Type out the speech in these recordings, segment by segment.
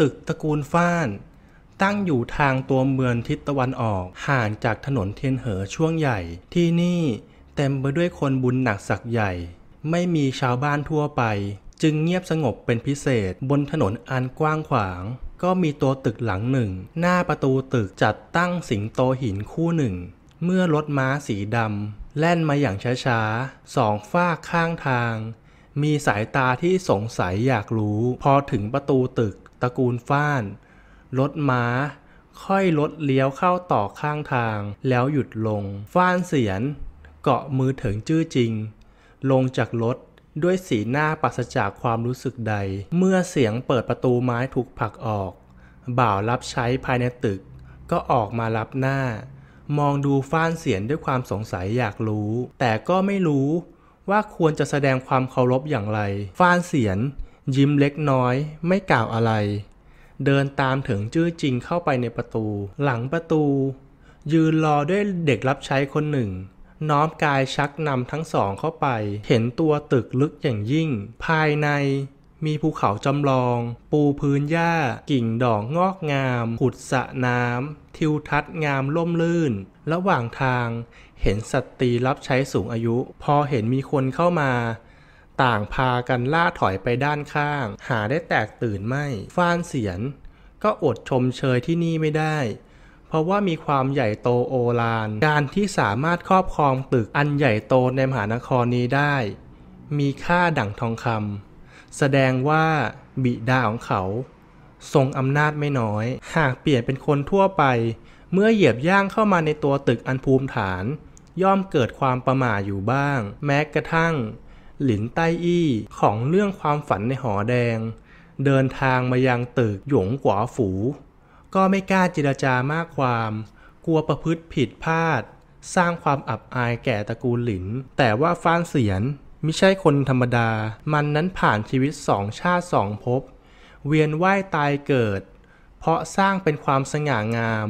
ตึกตระกูลฟ้านตั้งอยู่ทางตัวเมืองทิศตะวันออกห่างจากถนนเทียนเหอช่วงใหญ่ที่นี่เต็มไปด้วยคนบุญหนักสักใหญ่ ไม่มีชาวบ้านทั่วไป จึงเงียบสงบเป็นพิเศษบนถนนอันกว้างขวาง ก็มีตัวตึกหลังหนึ่ง หน้าประตูตึกจัดตั้งสิงโตหินคู่หนึ่ง เมื่อรถม้าสีดำแล่นมาอย่างช้าๆสองฝาข้างทาง มีสายตาที่สงสัยอยากรู้ พอถึงประตูตึกตระกูลฟ้านรถม้า ค่อยลดเลี้ยวเข้าต่อข้างทาง แล้วหยุดลงฟ้านเสียน เกาะมือถึงจื้อจริงลงจากรถด้วยสีหน้าปราศจากความรู้สึกใด เมื่อเสียงเปิดประตูไม้ถูกผลักออก บ่าวรับใช้ภายในตึกก็ออกมารับหน้า มองดูฟ้านเสียนด้วยความสงสัยอยากรู้ แต่ก็ไม่รู้ว่าควรจะแสดงความเคารพอย่างไรฟ้านเสียนยิ้มเล็กน้อยไม่กล่าวอะไร เดินตามถึงจื้อจริงเข้าไปในประตู หลังประตู ยืนรอด้วยเด็กรับใช้คนหนึ่ง น้อมกายชักนำทั้งสองเข้าไป เห็นตัวตึกลึกอย่างยิ่ง ภายในมีภูเขาจำลอง ปูพื้นหญ้า กิ่งดอกงอกงามขุดสระน้ำทิวทัศน์งามล่มลื่นระหว่างทาง เห็นสตรีรับใช้สูงอายุ พอเห็นมีคนเข้ามาต่างพากันล่าถอยไปด้านข้าง หาได้แตกตื่นไม่ฟ้านเสียน ก็อดชมเชยที่นี่ไม่ได้ เพราะว่ามีความใหญ่โตโอฬานการที่สามารถครอบครองตึกอันใหญ่โตในมหานครนี้ได้ มีค่าดั่งทองคำแสดงว่า บิดาของเขา ทรงอำนาจไม่น้อย หากเปลี่ยนเป็นคนทั่วไป เมื่อเหยียบย่างเข้ามาในตัวตึกอันภูมิฐาน ย่อมเกิดความประหม่าอยู่บ้าง แม้กระทั่งหลินใต้อี้ของเรื่องความฝันในหอแดง เดินทางมายังตึกหยงกวาฝู ก็ไม่กล้าเจรจามากความ กลัวประพฤติผิดพลาด สร้างความอับอายแก่ตระกูลหลิน แต่ว่าฟ้านเสียน ไม่ใช่คนธรรมดามันนั้นผ่านชีวิตสองชาติสองภพเวียนว่ายตายเกิด เพราะสร้างเป็นความสง่างาม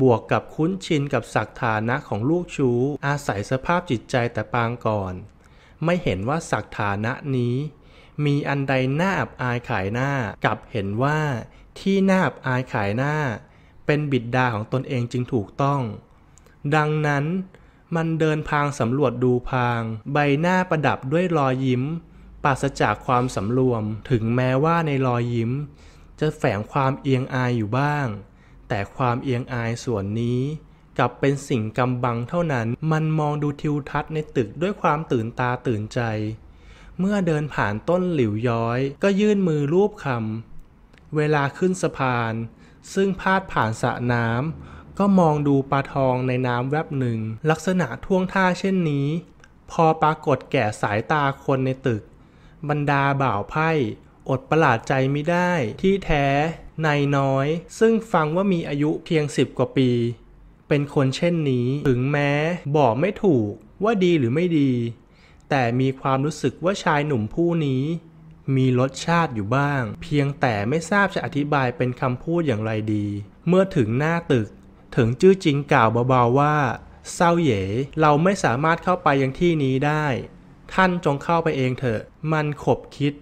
บวกกับคุ้นชินกับศักฐานะของลูกชูอาศัยสภาพจิตใจแต่ปางก่อนไม่เห็นว่าสักฐานะนี้ มีอันใดหน้าอับอายขายหน้ากับเห็นว่า ที่หน้าอับอายขายหน้า เป็นบิดดาของตนเองจึงถูกต้อง ดังนั้น มันเดินพางสำรวจดูพาง ใบหน้าประดับด้วยรอยยิ้มปราศจากความสำรวมถึงแม้ว่าในรอยยิ้ม จะแฝงความเอียงอายอยู่บ้าง แต่ความเอียงอายส่วนนี้กลับเป็นสิ่งกำบังเท่านั้น มันมองดูทิวทัศน์ในตึกด้วยความตื่นตาตื่นใจ เมื่อเดินผ่านต้นหลิวย้อย ก็ยื่นมือรูปคำ เวลาขึ้นสะพาน ซึ่งพาดผ่านสระน้ำก็มองดูปลาทองในน้ำแวบหนึ่ง ลักษณะท่วงท่าเช่นนี้ พอปรากฏแก่สายตาคนในตึก บรรดาบ่าวไพ่อดประหลาดใจไม่ได้ ที่แท้นายน้อย ซึ่งฟังว่ามีอายุเพียงสิบกว่าปีเป็นคนเช่นนี้ถึงแม้บอกไม่ถูกว่าดีหรือไม่ดี แต่มีความรู้สึกว่าชายหนุ่มผู้นี้ มีรสชาติอยู่บ้าง เพียงแต่ไม่ทราบจะอธิบายเป็นคำพูดอย่างไรดี เมื่อถึงหน้าตึก ถึงจื้อจริงกล่าวเบาๆว่าเศร้าเหยเราไม่สามารถเข้าไปยังที่นี้ได้ ท่านจงเข้าไปเองเถอะ มันขบคิด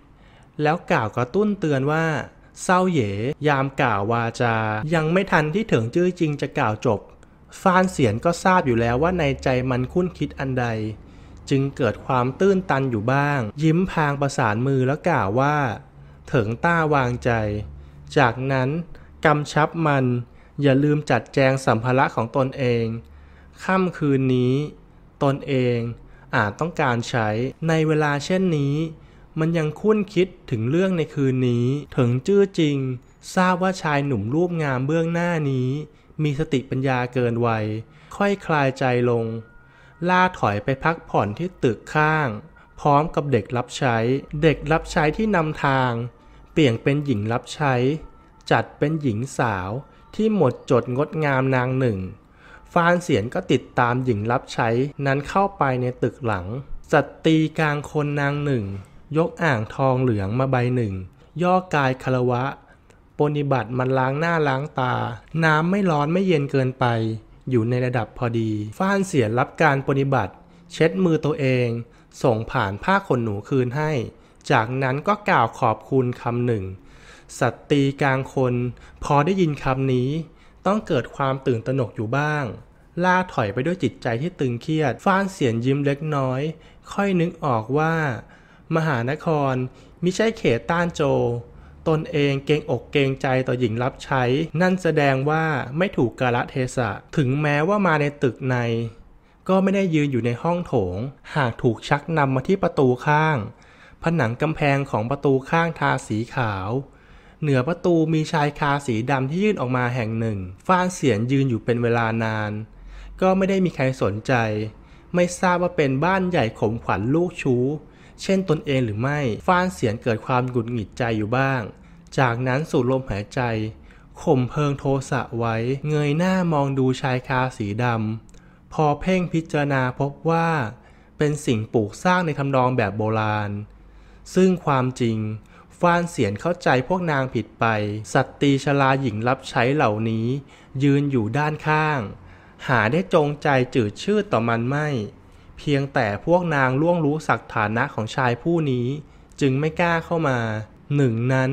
แล้วกล่าวกระตุ้นเตือนว่าเศร้าเหยยามกล่าววาจา ยังไม่ทันที่ถึงจื้อจริงจะกล่าวจบฟานเสียนก็ทราบอยู่แล้วว่าในใจมันคุ้นคิดอันใด จึงเกิดความตื้นตันอยู่บ้าง ยิ้มพางประสานมือแล้วกล่าวว่าเถิงต้าวางใจ จากนั้นกำชับมันอย่าลืมจัดแจงสัมภาระของตนเองค่ำคืนนี้ ตนเองอาจต้องการใช้ในเวลาเช่นนี้ มันยังคุ้นคิดถึงเรื่องในคืนนี้ถึงจื้อจริง ทราบว่าชายหนุ่มรูปงามเบื้องหน้านี้มีสติปัญญาเกินวัยค่อยคลายใจลงล่าถอยไปพักผ่อนที่ตึกข้าง พร้อมกับเด็กรับใช้ เด็กรับใช้ที่นำทาง เปลี่ยนเป็นหญิงรับใช้ จัดเป็นหญิงสาวที่หมดจดงดงามนางหนึ่ง ฟานเสียนก็ติดตามหญิงรับใช้นั้นเข้าไปในตึกหลังสตตีกลางคนนางหนึ่ง ยกอ่างทองเหลืองมาใบหนึ่ง ย่อกายคารวะปนิบัติมันล้างหน้าล้างตา น้ำไม่ร้อนไม่เย็นเกินไป อยู่ในระดับพอดีฟ้านเสียรับการปนิบัติ เช็ดมือตัวเอง ส่งผ่านผ้าขนหนูคืนให้ จากนั้นก็กล่าวขอบคุณคำหนึ่ง สัตตีกลางคน พอได้ยินคำนี้ต้องเกิดความตื่นตระหนกอยู่บ้างล่าถอยไปด้วยจิตใจที่ตึงเครียดฟ้านเสียนยิ้มเล็กน้อย ค่อยนึกออกว่า มหานครมิใช่เขตต้านโจตนเองเกงอกเกงใจต่อหญิงรับใช้ นั่นแสดงว่าไม่ถูกกาลเทศะถึงแม้ว่ามาในตึกใน ก็ไม่ได้ยืนอยู่ในห้องโถง หากถูกชักนำมาที่ประตูข้าง ผนังกำแพงของประตูข้างทาสีขาว เหนือประตูมีชายคาสีดำที่ยื่นออกมาแห่งหนึ่งฟ้านเสียนยืนอยู่เป็นเวลานาน ก็ไม่ได้มีใครสนใจ ไม่ทราบว่าเป็นบ้านใหญ่ขมขวัญลูกชู้เช่นตนเองหรือไม่ฟ้านเสียนเกิดความหงุดหงิดใจอยู่บ้าง จากนั้นสูดลมหายใจ ข่มเพลิงโทสะไว้ เงยหน้ามองดูชายคาสีดำ พอเพ่งพิจารณาพบว่า เป็นสิ่งปลูกสร้างในทำนองแบบโบราณ ซึ่งความจริงฟ้านเสียนเข้าใจพวกนางผิดไป สัตตีชลาหญิงรับใช้เหล่านี้ ยืนอยู่ด้านข้าง หาได้จงใจจืดชื่อต่อมันไม่เพียงแต่พวกนางล่วงรู้ศักฐานะของชายผู้นี้ จึงไม่กล้าเข้ามาหนึ่งนั้น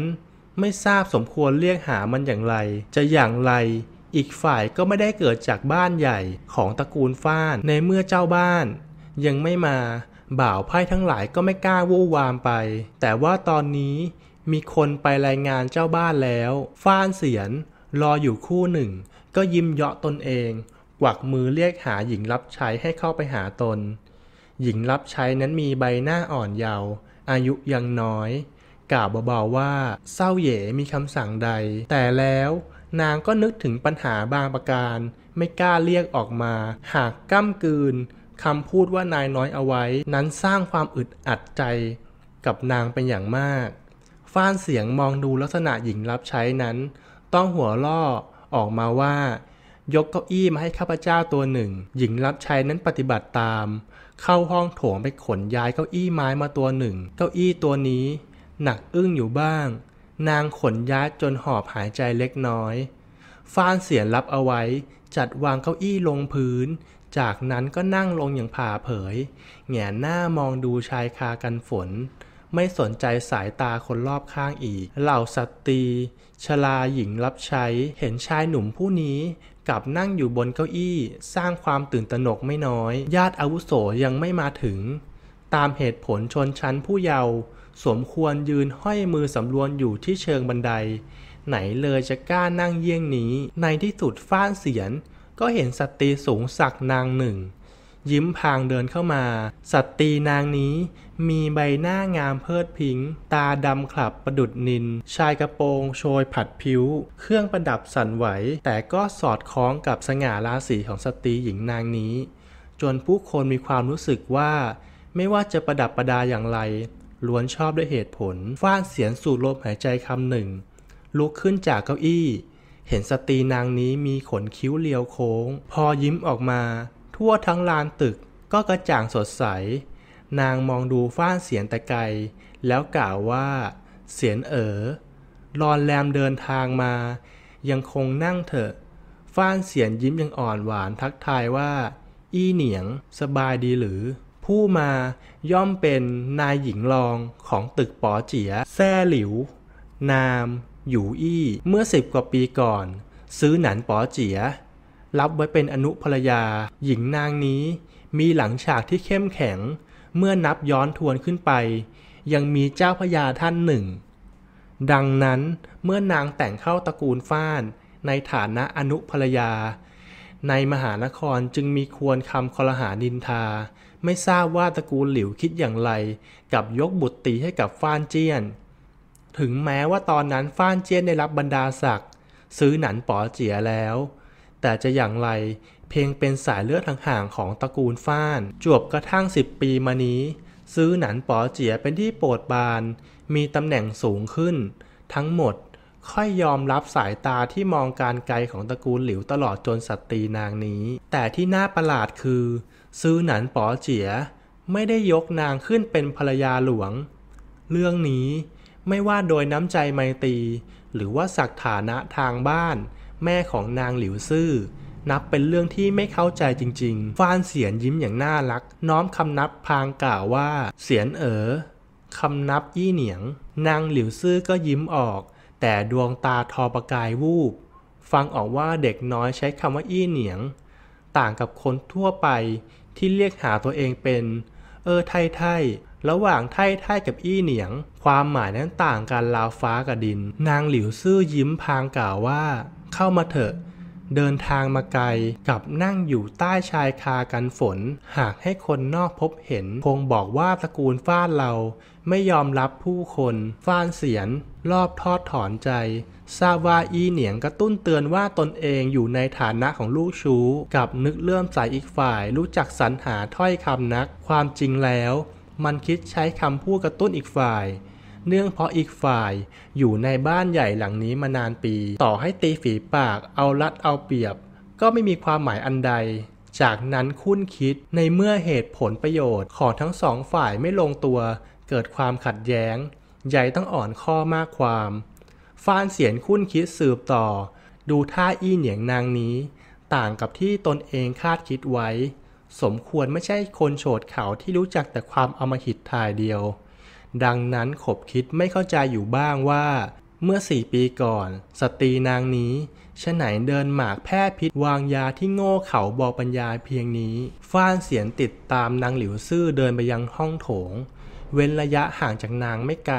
ไม่ทราบสมควรเรียกหามันอย่างไร จะอย่างไรอีกฝ่ายก็ไม่ได้เกิดจากบ้านใหญ่ของตระกูลฟ้านในเมื่อเจ้าบ้าน ยังไม่มาบ่าวไพ่ทั้งหลายก็ไม่กล้าวู่วามไป แต่ว่าตอนนี้มีคนไปรายงานเจ้าบ้านแล้ว ฟ้านเสียนรออยู่คู่หนึ่ง ก็ยิ้มเยาะตนเองวักมือเรียกหาหญิงรับใช้ให้เข้าไปหาตน หญิงรับใช้นั้นมีใบหน้าอ่อนเยาว์ อายุยังน้อย กล่าวเบาๆว่า เศร้าเหยมีคำสั่งใด แต่แล้ว นางก็นึกถึงปัญหาบางประการ ไม่กล้าเรียกออกมา หากก้ามกืนคำพูดว่านายน้อยเอาไว้ นั้นสร้างความอึดอัดใจ กับนางเป็นอย่างมากฟ้านเสียงมองดูลักษณะหญิงรับใช้นั้น ต้องหัวล่อออกมาว่ายกเก้าอี้มาให้ข้าพเจ้าตัวหนึ่ง หญิงรับใช้นั้นปฏิบัติตาม เข้าห้องโถงไปขนย้าย เก้าอี้ไม้มาตัวหนึ่ง เก้าอี้ตัวนี้ หนักอึ้งอยู่บ้าง นางขนย้ายจนหอบหายใจเล็กน้อยฟานเสียรับเอาไว้ จัดวางเก้าอี้ลงพื้น จากนั้นก็นั่งลงอย่างผ่าเผยแงนหน้ามองดูชายคากันฝน ไม่สนใจสายตาคนรอบข้างอีก เหล่าสตรีชลาหญิงรับใช้เห็นชายหนุ่มผู้นี้กับนั่งอยู่บนเก้าอี้ สร้างความตื่นตระหนกไม่น้อย ญาติอาวุโสยังไม่มาถึง ตามเหตุผลชนชั้นผู้เยาว์สมควรยืนห้อยมือสำรวนอยู่ที่เชิงบันได ไหนเลยจะกล้านั่งเยี่ยงนี้ในที่สุดฟ้านเสียน ก็เห็นสตรีสูงสักนางหนึ่งยิ้มพางเดินเข้ามา สัตตีนางนี้ มีใบหน้างามเพิดพิงตาดำขลับประดุดนินชายกระโปรงโชยผัดผิว เครื่องประดับสั่นไหว แต่ก็สอดคล้องกับสง่าราศีของสตรีหญิงนางนี้ จนผู้คนมีความรู้สึกว่าไม่ว่าจะประดับประดาอย่างไรล้วนชอบด้วยเหตุผลฟ้านเสียงสูดลมหายใจคำหนึ่ง ลุกขึ้นจากเก้าอี้ เห็นสตรีนางนี้มีขนคิ้วเรียวโค้ง พอยิ้มออกมาทั่วทั้งลานตึกก็กระจ่างสดใส นางมองดูฟ้านเสียนแต่ไกลแล้วกล่าวว่าเสียนเอ๋อรอนแรมเดินทางมา ยังคงนั่งเถอะฟ้านเสียนยิ้มยังอ่อนหวานทักทายว่า อี้เหนียงสบายดีหรือ ผู้มาย่อมเป็นนายหญิงรองของตึกป๋อเจีย แซ่หลิว นาม อยู่อี้เมื่อสิบกว่าปีก่อน ซื้อหนันป๋อเจียรับไว้เป็นอนุภรยาหญิงนางนี้มีหลัง ฉากที่เข้มแข็ง เมื่อนับย้อนทวนขึ้นไป ยังมีเจ้าพญาท่านหนึ่ง ดังนั้นเมื่อนางแต่งเข้าตระกูลฟ้าน ในฐานะอนุภรยา ในมหานครจึงมีควรคำคอหานินทา ไม่ทราบว่าตระกูลหลิวคิดอย่างไร กับยกบุตรตีให้กับฟ้านเจี้ยนถึงแม้ว่าตอนนั้นฟ้านเจี้ยนได้รับบรรดาศักดิ์ซื้อหนันป๋อเจียแล้วแต่จะอย่างไรเพลงเป็นสายเลือดทางห่าง ของตระกูลฟ้าน จวบกระทั่ง10ปีมานี้ ซื้อหนันป๋อเจียเป็นที่โปรดบาน มีตำแหน่งสูงขึ้น ทั้งหมด ค่อยยอมรับสายตาที่มองการไกลของตระกูลหลิวตลอดจนสตรีนางนี้ แต่ที่น่าประหลาดคือ ซื้อหนันป๋อเจียไม่ได้ยกนางขึ้นเป็นภรรยาหลวง เรื่องนี้ไม่ว่าโดยน้ำใจไมตรีหรือว่าศักฐานะทางบ้านแม่ของนางหลิวซื่อนับเป็นเรื่องที่ไม่เข้าใจจริง ๆ ฟานเสียนยิ้มอย่างน่ารัก น้อมคำนับพางกล่าวว่าเสียนเอ๋อคำนับยี่เหนียง นางหลิวซื่อก็ยิ้มออก แต่ดวงตาทอประกายวูบฟังออกว่าเด็กน้อยใช้คำว่ายี่เหนียง ต่างกับคนทั่วไปที่เรียกหาตัวเองเป็น เออไทไทระหว่างไท่ไท่กับอี้เหนียง ความหมายนั้นต่างกันราวฟ้ากับดิน นางหลิวซื่อยิ้มพางกล่าวว่า เข้ามาเถอะ เดินทางมาไกลกับนั่งอยู่ใต้ชายคากันฝน หากให้คนนอกพบเห็น คงบอกว่าตระกูลฟ้านเรา ไม่ยอมรับผู้คน ฟ้านเสียน รอบทอดถอนใจ ทราบว่าอีเหนียงกระตุ้นเตือนว่าตนเองอยู่ในฐานะของลูกชู้ กับนึกเลื่อมใสอีกฝ่าย รู้จักสรรหาถ้อยคำนัก ความจริงแล้วมันคิดใช้คำพูดกระตุ้นอีกฝ่าย เนื่องเพราะอีกฝ่ายอยู่ในบ้านใหญ่หลังนี้มานานปี ต่อให้ตีฝีปาก เอารัดเอาเปรียบ ก็ไม่มีความหมายอันใด จากนั้นคุ้นคิดในเมื่อเหตุผลประโยชน์ ของทั้งสองฝ่ายไม่ลงตัว เกิดความขัดแย้ง ใหญ่ต้องอ่อนข้อมากความ ฟานเสียนคุ้นคิดสืบต่อ ดูท่าอี้เหนียงนางนี้ ต่างกับที่ตนเองคาดคิดไว้สมควรไม่ใช่คนโฉดเขาที่รู้จักแต่ความอมหิตทายเดียว ดังนั้นขบคิดไม่เข้าใจอยู่บ้างว่า เมื่อสี่ปีก่อน สตรีนางนี้ ฉไหนเดินหมากแพ้พิษวางยาที่โง่เขาบอปัญญาเพียงนี้ฟ้านเสียนติดตามนางหลิวซื่อเดินไปยังห้องโถง เว้นระยะห่างจากนางไม่ไกล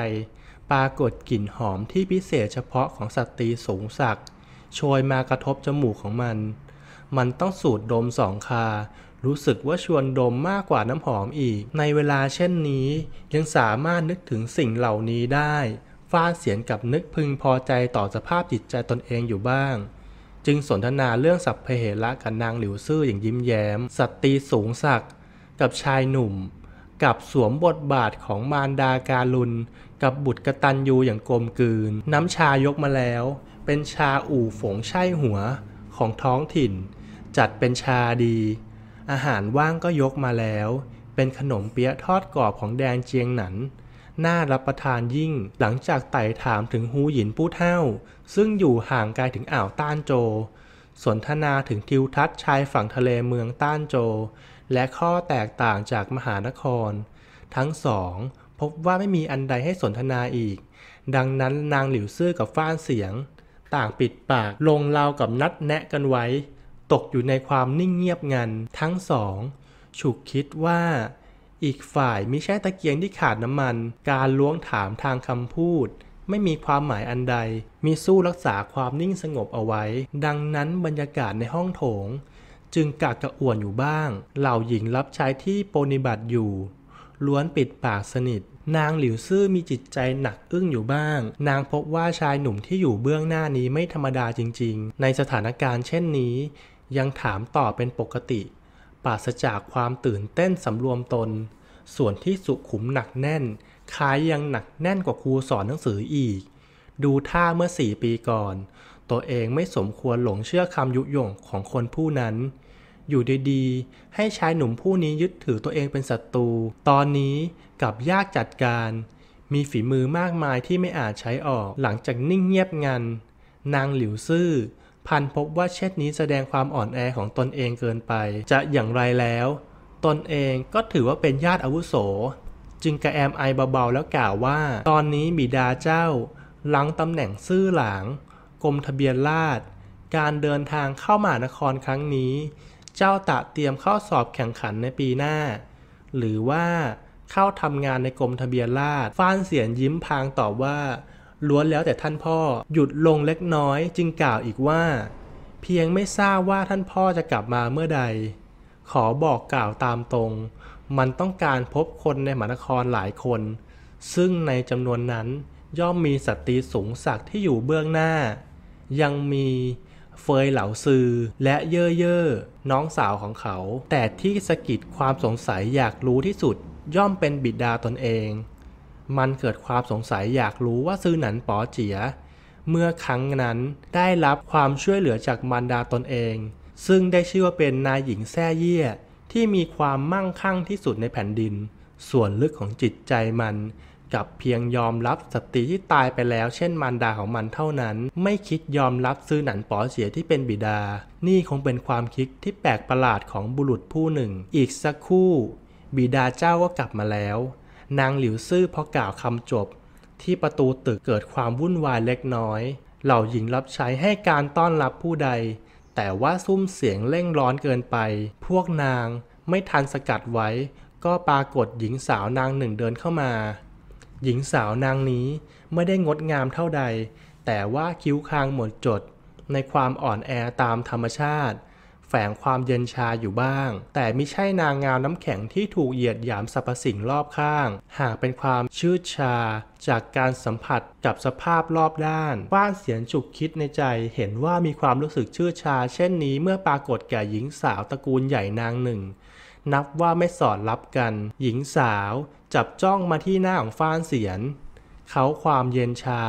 ปรากฏกลิ่นหอมที่พิเศษเฉพาะของสตรีสูงศัก์โชยมากระทบจมูกของมัน มันต้องสูดดมสองคารู้สึกว่าชวนดมมากกว่าน้ำหอมอีก ในเวลาเช่นนี้ยังสามารถนึกถึงสิ่งเหล่านี้ได้ฟาดเสียงกับนึกพึงพอใจต่อสภาพจิตใจตนเองอยู่บ้าง จึงสนทนาเรื่องสัพเพเหระกับนางหลิวซื่ออย่างยิ้มแย้มสตรีสูงสักกับชายหนุ่ม กับสวมบทบาทของมารดาการุณกับบุตรกตันยูอย่างกลมกลืน น้ำชายกมาแล้วเป็นชาอู่ฝงไช่หัวของท้องถิ่น จัดเป็นชาดีอาหารว่างก็ยกมาแล้ว เป็นขนมเปี๊ยะทอดกรอบของแดนเจียงหนันน่ารับประทานยิ่งหลังจากไต่ถามถึงฮูหยินปู้เท่า ซึ่งอยู่ห่างไกลถึงอ่าวต้านโจ สนทนาถึงทิวทัศน์ชายฝั่งทะเลเมืองต้านโจ และข้อแตกต่างจากมหานคร ทั้งสองพบว่าไม่มีอันใดให้สนทนาอีก ดังนั้นนางหลิวซื่อกับฟ้านเสียง ต่างปิดปากลงเรากับนัดแนะกันไว้ตกอยู่ในความนิ่งเงียบงัน ทั้งสอง ฉุกคิดว่า อีกฝ่ายมิใช่ตะเกียงที่ขาดน้ำมัน การล้วงถามทางคำพูด ไม่มีความหมายอันใด มีสู้รักษาความนิ่งสงบเอาไว้ ดังนั้นบรรยากาศในห้องโถง จึงกากกระอ่วนอยู่บ้าง เหล่าหญิงรับใช้ที่ปนิบัติอยู่ ล้วนปิดปากสนิท นางหลิวซื่อมีจิตใจหนักอึ้งอยู่บ้าง นางพบว่าชายหนุ่มที่อยู่เบื้องหน้านี้ไม่ธรรมดาจริง ๆ ในสถานการณ์เช่นนี้ยังถามต่อเป็นปกติ ปราศจากความตื่นเต้นสำรวมตน ส่วนที่สุขุมหนักแน่นคายยังหนักแน่นกว่าครูสอนหนังสืออีก ดูท่าเมื่อสี่ปีก่อน ตัวเองไม่สมควรหลงเชื่อคำยุยงของคนผู้นั้น อยู่ดีๆ ให้ชายหนุ่มผู้นี้ยึดถือตัวเองเป็นศัตรู ตอนนี้กับยากจัดการ มีฝีมือมากมายที่ไม่อาจใช้ออก หลังจากนิ่งเงียบงัน นางหลิวซื่อพันพบว่าเช่นนี้แสดงความอ่อนแอของตนเองเกินไป จะอย่างไรแล้ว ตนเองก็ถือว่าเป็นญาติอาวุโส จึงกระแอม ไอเบาๆ แล้วกล่าวว่า ตอนนี้บิดาเจ้าหลังตำแหน่งซื่อหลางกรมทะเบียนราช การเดินทางเข้ามหานครครั้งนี้ เจ้าตะเตรียมเข้าสอบแข่งขันในปีหน้า หรือว่าเข้าทำงานในกรมทะเบียนราชฟ้านเสียนยิ้มพางตอบว่าล้วนแล้วแต่ท่านพ่อหยุดลงเล็กน้อยจึงกล่าวอีกว่า เพียงไม่ทราบว่าท่านพ่อจะกลับมาเมื่อใด ขอบอกกล่าวตามตรง มันต้องการพบคนในมหานครหลายคน ซึ่งในจำนวนนั้น ย่อมมีสตรีสูงศักดิ์ที่อยู่เบื้องหน้า ยังมีเฟยเหลาซือและเย่อเย่อน้องสาวของเขา แต่ที่สะกิดความสงสัยอยากรู้ที่สุด ย่อมเป็นบิดาตนเองมันเกิดความสงสัยอยากรู้ว่าซื้อหนันป๋อเจีย เมื่อครั้งนั้นได้รับความช่วยเหลือจากมารดาตนเอง ซึ่งได้ชื่อว่าเป็นนายหญิงแซ่เย่ที่มีความมั่งคั่งที่สุดในแผ่นดิน ส่วนลึกของจิตใจมันกับเพียงยอมรับสตรีที่ตายไปแล้ว เช่นมารดาของมันเท่านั้น ไม่คิดยอมรับซื้อหนันป๋อเสียที่เป็นบิดา นี่คงเป็นความคิดที่แปลกประหลาดของบุรุษผู้หนึ่ง อีกสักคู่ บิดาเจ้าก็กลับมาแล้วนางหลิวซื่อพอกล่าวคำจบ ที่ประตูตึกเกิดความวุ่นวายเล็กน้อยเหล่าหญิงรับใช้ให้การต้อนรับผู้ใด แต่ว่าซุ้มเสียงเร่งร้อนเกินไป พวกนางไม่ทันสกัดไว้ ก็ปรากฏหญิงสาวนางหนึ่งเดินเข้ามา หญิงสาวนางนี้ไม่ได้งดงามเท่าใด แต่ว่าคิ้วคางหมดจดในความอ่อนแอตามธรรมชาติแฝงความเย็นชาอยู่บ้าง แต่ไม่ใช่นางงามน้ำแข็งที่ถูกเหยียดหยามสรรพสิ่งรอบข้าง หากเป็นความชืดชา จากการสัมผัสกับสภาพรอบด้านว่านเสียนฉุกคิดในใจเห็นว่ามีความรู้สึกชืดชา เช่นนี้เมื่อปรากฏแก่หญิงสาวตระกูลใหญ่นางหนึ่ง นับว่าไม่สอดรับกัน หญิงสาวจับจ้องมาที่หน้าของฟ้านเสียน เขาความเย็นชา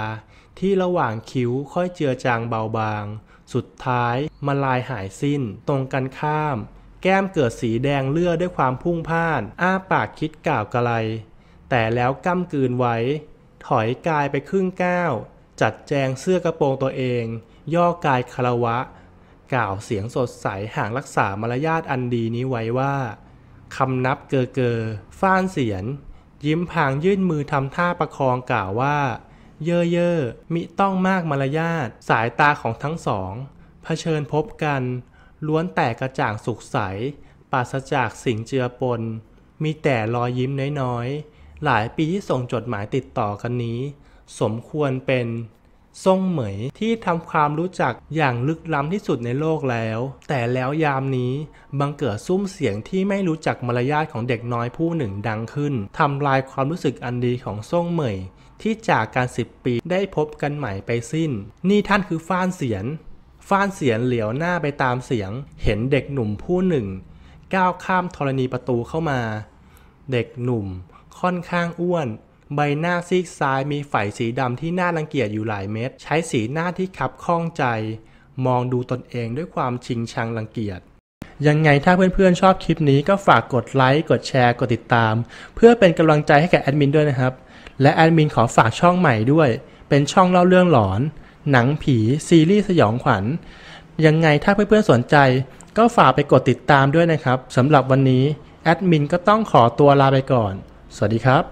ที่ระหว่างคิ้วค่อยเจือจางเบาบางสุดท้ายมาลายหายสิ้น ตรงกันข้าม แก้มเกิดสีแดงเลือดด้วยความพุ่งพ่าน อ้าปากคิดกล่าวกระไรแต่แล้วก้ำกืนไว้ ถอยกายไปครึ่งก้าว จัดแจงเสื้อกระโปรงตัวเอง ย่อกายคารวะกล่าวเสียงสดใสห่างรักษามารยาทอันดีนี้ไว้ว่าคำนับเกอเกอฟ้านเสียน ยิ้มพางยื่นมือทำท่าประคองกล่าวว่าเย่อเย่อมิต้องมากมารยาทสายตาของทั้งสอง เผชิญพบกัน ล้วนแต่กระจ่างสุขใสปราศจากสิ่งเจือปน มีแต่รอยยิ้มน้อยๆ หลายปีที่ส่งจดหมายติดต่อกันนี้ สมควรเป็นทรงเหมยที่ทำความรู้จักอย่างลึกล้ำที่สุดในโลกแล้ว แต่แล้วยามนี้บังเกิดซุ้มเสียงที่ไม่รู้จักมารยาทของเด็กน้อยผู้หนึ่งดังขึ้นทำลายความรู้สึกอันดีของทรงเหมยที่จากการสิบปีได้พบกันใหม่ไปสิ้นนี่ท่านคือฟ้านเสียนฟ้านเสียนเหลียวหน้าไปตามเสียง เห็นเด็กหนุ่มผู้หนึ่งก้าวข้ามธรณีประตูเข้ามาเด็กหนุ่ม ค่อนข้างอ้วน ใบหน้าซีกซ้ายมีฝ่ายสีดำที่น่ารังเกียจอยู่หลายเม็ดใช้สีหน้าที่ขับข้องใจ มองดูตนเองด้วยความชิงชังรังเกียจยังไงถ้าเพื่อนๆ ชอบคลิปนี้ก็ฝากกดไลค์กดแชร์กดติดตาม เพื่อเป็นกำลังใจให้แก่แอดมินด้วยนะครับและแอดมินขอฝากช่องใหม่ด้วย เป็นช่องเล่าเรื่องหลอน หนังผีซีรีส์สยองขวัญ ยังไงถ้าเพื่อนๆสนใจ ก็ฝากไปกดติดตามด้วยนะครับ สำหรับวันนี้แอดมินก็ต้องขอตัวลาไปก่อน สวัสดีครับ